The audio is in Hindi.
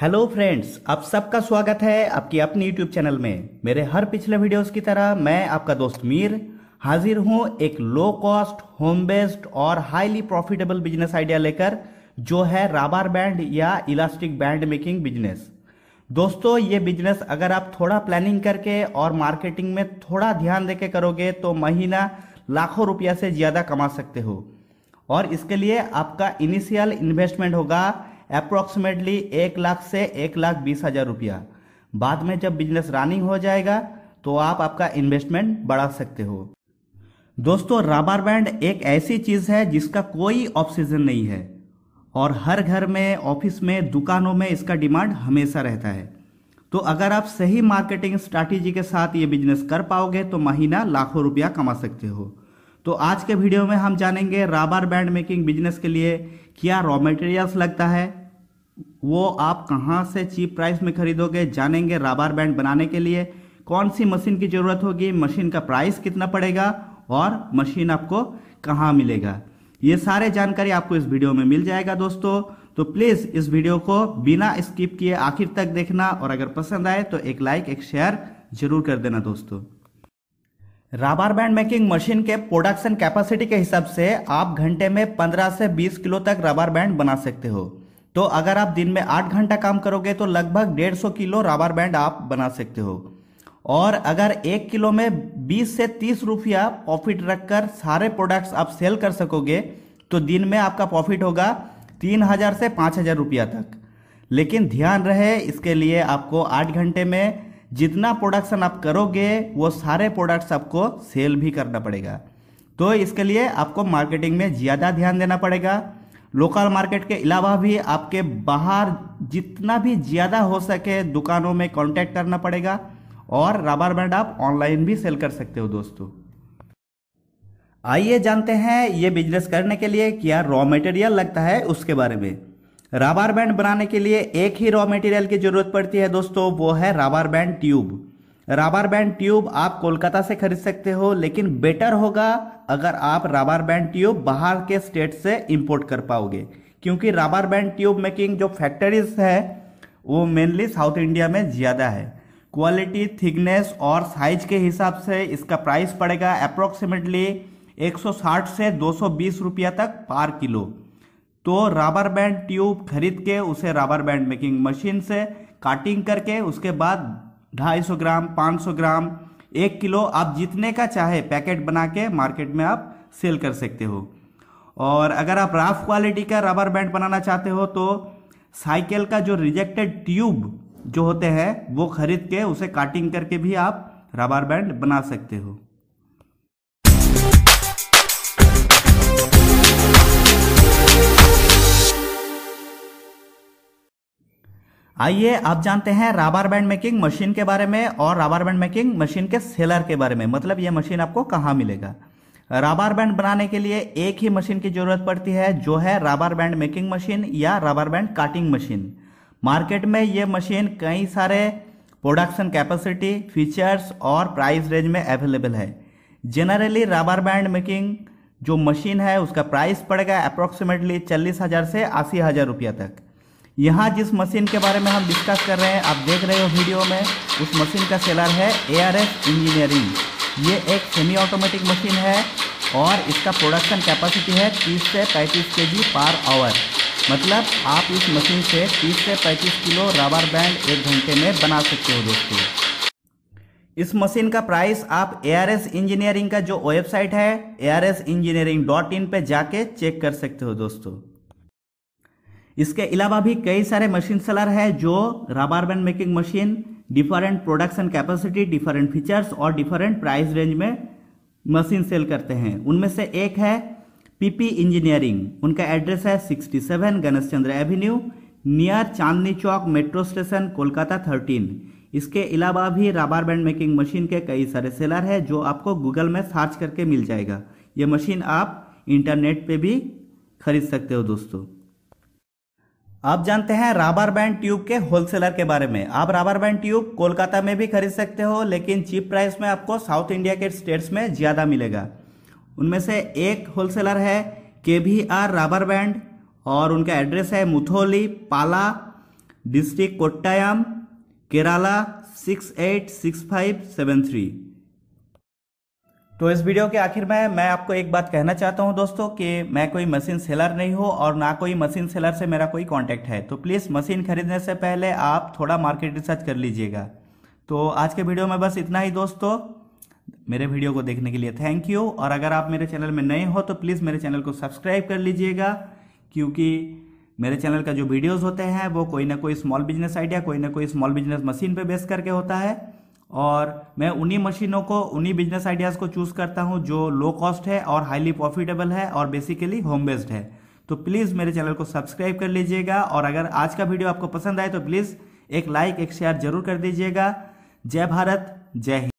हेलो फ्रेंड्स आप सबका स्वागत है आपकी अपनी यूट्यूब चैनल में मेरे हर पिछले वीडियोस की तरह मैं आपका दोस्त मीर हाजिर हूं एक लो कॉस्ट होम बेस्ड और हाईली प्रॉफिटेबल बिजनेस आइडिया लेकर जो है राबार बैंड या इलास्टिक बैंड मेकिंग बिजनेस दोस्तों ये बिजनेस अगर आप थोड़ा प्लानिंग करके और मार्केटिंग में थोड़ा ध्यान दे करोगे तो महीना लाखों रुपया से ज़्यादा कमा सकते हो और इसके लिए आपका इनिशियल इन्वेस्टमेंट होगा अप्रोक्सीमेटली एक लाख से एक लाख बीस हज़ार रुपया बाद में जब बिजनेस रनिंग हो जाएगा तो आप आपका इन्वेस्टमेंट बढ़ा सकते हो दोस्तों रबर बैंड एक ऐसी चीज़ है जिसका कोई ऑप्शीजन नहीं है और हर घर में ऑफिस में दुकानों में इसका डिमांड हमेशा रहता है तो अगर आप सही मार्केटिंग स्ट्रैटेजी के साथ ये बिजनेस कर पाओगे तो महीना लाखों रुपया कमा सकते हो तो आज के वीडियो में हम जानेंगे राबर बैंड मेकिंग बिजनेस के लिए क्या रॉ मटेरियल्स लगता है वो आप कहाँ से चीप प्राइस में खरीदोगे जानेंगे राबर बैंड बनाने के लिए कौन सी मशीन की ज़रूरत होगी मशीन का प्राइस कितना पड़ेगा और मशीन आपको कहाँ मिलेगा ये सारे जानकारी आपको इस वीडियो में मिल जाएगा दोस्तों तो प्लीज़ इस वीडियो को बिना स्किप किए आखिर तक देखना और अगर पसंद आए तो एक लाइक एक शेयर जरूर कर देना दोस्तों रबर बैंड मेकिंग मशीन के प्रोडक्शन कैपेसिटी के हिसाब से आप घंटे में 15 से 20 किलो तक रबर बैंड बना सकते हो तो अगर आप दिन में 8 घंटा काम करोगे तो लगभग 150 किलो रबर बैंड आप बना सकते हो और अगर एक किलो में 20 से 30 रुपया प्रॉफिट रखकर सारे प्रोडक्ट्स आप सेल कर सकोगे तो दिन में आपका प्रॉफिट होगा तीन हज़ार से पाँच हज़ार रुपया तक लेकिन ध्यान रहे इसके लिए आपको आठ घंटे में जितना प्रोडक्शन आप करोगे वो सारे प्रोडक्ट्स आपको सेल भी करना पड़ेगा तो इसके लिए आपको मार्केटिंग में ज़्यादा ध्यान देना पड़ेगा लोकल मार्केट के अलावा भी आपके बाहर जितना भी ज़्यादा हो सके दुकानों में कॉन्टैक्ट करना पड़ेगा और रबर बैंड आप ऑनलाइन भी सेल कर सकते हो दोस्तों आइए जानते हैं ये बिजनेस करने के लिए क्या रॉ मटेरियल लगता है उसके बारे में राबार बैंड बनाने के लिए एक ही रॉ मटेरियल की ज़रूरत पड़ती है दोस्तों वो है rubber band tube rubber band tube आप कोलकाता से खरीद सकते हो लेकिन बेटर होगा अगर आप राबार बैंड ट्यूब बाहर के स्टेट से इंपोर्ट कर पाओगे क्योंकि राबार बैंड ट्यूब मेकिंग जो फैक्ट्रीज है वो मेनली साउथ इंडिया में ज़्यादा है क्वालिटी थिकनेस और साइज के हिसाब से इसका प्राइस पड़ेगा अप्रोक्सीमेटली 160 से 220 रुपया तक पर किलो तो रबर बैंड ट्यूब खरीद के उसे रबर बैंड मेकिंग मशीन से काटिंग करके उसके बाद 250 ग्राम 500 ग्राम एक किलो आप जितने का चाहे पैकेट बना के मार्केट में आप सेल कर सकते हो और अगर आप राफ क्वालिटी का रबर बैंड बनाना चाहते हो तो साइकिल का जो रिजेक्टेड ट्यूब जो होते हैं वो खरीद के उसे काटिंग करके भी आप रबर बैंड बना सकते हो आइए आप जानते हैं राबर बैंड मेकिंग मशीन के बारे में और राबर बैंड मेकिंग मशीन के सेलर के बारे में मतलब ये मशीन आपको कहाँ मिलेगा राबर बैंड बनाने के लिए एक ही मशीन की जरूरत पड़ती है जो है राबर बैंड मेकिंग मशीन या rubber band cutting machine market में ये मशीन कई सारे प्रोडक्शन कैपेसिटी फीचर्स और प्राइस रेंज में अवेलेबल है जनरली राबर बैंड मेकिंग जो मशीन है उसका प्राइस पड़ेगा अप्रॉक्सीमेटली चालीस हज़ार से अस्सी हज़ार रुपया तक यहाँ जिस मशीन के बारे में हम डिस्कस कर रहे हैं आप देख रहे हो वीडियो में उस मशीन का सेलर है ए इंजीनियरिंग ये एक सेमी ऑटोमेटिक मशीन है और इसका प्रोडक्शन कैपेसिटी है 30 से 35 जी पर आवर मतलब आप इस मशीन से 30 से 35 किलो रबर बैंड एक घंटे में बना सकते हो दोस्तों इस मशीन का प्राइस आप एस इंजीनियरिंग का जो वेबसाइट है एस इंजीनियरिंग डॉट इन पर जाके चेक कर सकते हो दोस्तों इसके अलावा भी कई सारे मशीन सेलर है जो rubber band making machine different production capacity different features और डिफरेंट प्राइस रेंज में मशीन सेल करते हैं उनमें से एक है पीपी इंजीनियरिंग उनका एड्रेस है 67 Ganesh Chandra avenue near Chandni Chowk metro station Kolkata 13 इसके अलावा भी रबार बैंड मेकिंग मशीन के कई सारे सेलर है जो आपको गूगल में सर्च करके मिल जाएगा ये मशीन आप इंटरनेट पर भी खरीद सकते हो दोस्तों आप जानते हैं राबर बैंड ट्यूब के होलसेलर के बारे में आप राबर बैंड ट्यूब कोलकाता में भी खरीद सकते हो लेकिन चीप प्राइस में आपको साउथ इंडिया के स्टेट्स में ज़्यादा मिलेगा उनमें से एक होलसेलर है के भी आर राबर बैंड और उनका एड्रेस है Mutholy Pala district Kottayam Kerala six eight six five seven three तो इस वीडियो के आखिर में मैं आपको एक बात कहना चाहता हूं दोस्तों कि मैं कोई मशीन सेलर नहीं हूं और ना कोई मशीन सेलर से मेरा कोई कांटेक्ट है तो प्लीज़ मशीन खरीदने से पहले आप थोड़ा मार्केट रिसर्च कर लीजिएगा तो आज के वीडियो में बस इतना ही दोस्तों मेरे वीडियो को देखने के लिए थैंक यू और अगर आप मेरे चैनल में नए हो तो प्लीज़ मेरे चैनल को सब्सक्राइब कर लीजिएगा क्योंकि मेरे चैनल का जो वीडियोज़ होते हैं वो कोई ना कोई स्मॉल बिजनेस आइडिया कोई ना कोई स्मॉल बिजनेस मशीन पर बेस करके होता है और मैं उन्हीं मशीनों को उन्हीं बिजनेस आइडियाज़ को चूज़ करता हूँ जो लो कॉस्ट है और हाईली प्रॉफिटेबल है और बेसिकली होम बेस्ड है तो प्लीज़ मेरे चैनल को सब्सक्राइब कर लीजिएगा और अगर आज का वीडियो आपको पसंद आए तो प्लीज़ एक लाइक एक शेयर जरूर कर दीजिएगा जय भारत जय हिंद